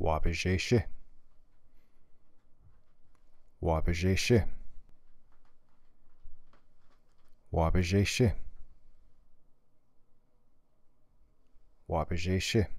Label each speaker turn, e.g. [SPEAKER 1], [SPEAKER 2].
[SPEAKER 1] Wabajaishi. Wabajaishi. Wabajaishi. Wabajaishi.